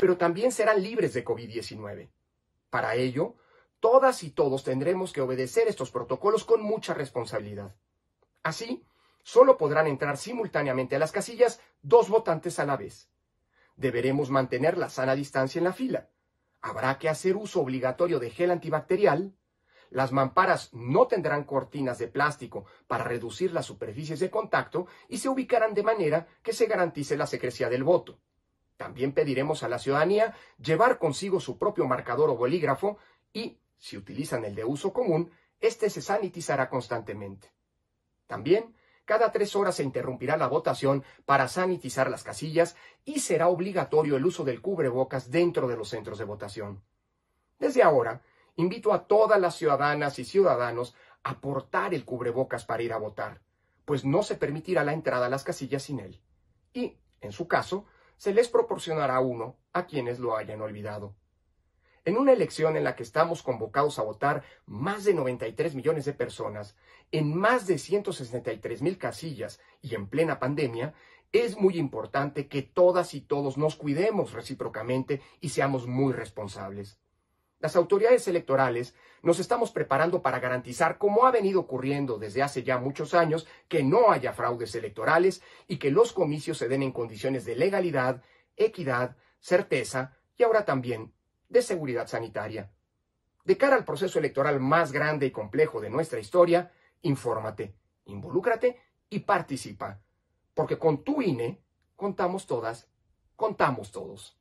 pero también serán libres de COVID-19. Para ello, todas y todos tendremos que obedecer estos protocolos con mucha responsabilidad. Así, solo podrán entrar simultáneamente a las casillas dos votantes a la vez. Deberemos mantener la sana distancia en la fila. Habrá que hacer uso obligatorio de gel antibacterial. Las mamparas no tendrán cortinas de plástico para reducir las superficies de contacto y se ubicarán de manera que se garantice la secrecía del voto. También pediremos a la ciudadanía llevar consigo su propio marcador o bolígrafo y, si utilizan el de uso común, este se sanitizará constantemente. También, cada tres horas se interrumpirá la votación para sanitizar las casillas y será obligatorio el uso del cubrebocas dentro de los centros de votación. Desde ahora, invito a todas las ciudadanas y ciudadanos a portar el cubrebocas para ir a votar, pues no se permitirá la entrada a las casillas sin él. Y, en su caso, se les proporcionará uno a quienes lo hayan olvidado. En una elección en la que estamos convocados a votar más de 93 millones de personas, en más de 163 mil casillas y en plena pandemia, es muy importante que todas y todos nos cuidemos recíprocamente y seamos muy responsables. Las autoridades electorales nos estamos preparando para garantizar, como ha venido ocurriendo desde hace ya muchos años, que no haya fraudes electorales y que los comicios se den en condiciones de legalidad, equidad, certeza y ahora también de seguridad sanitaria. De cara al proceso electoral más grande y complejo de nuestra historia, infórmate, involúcrate y participa, porque con tu INE contamos todas, contamos todos.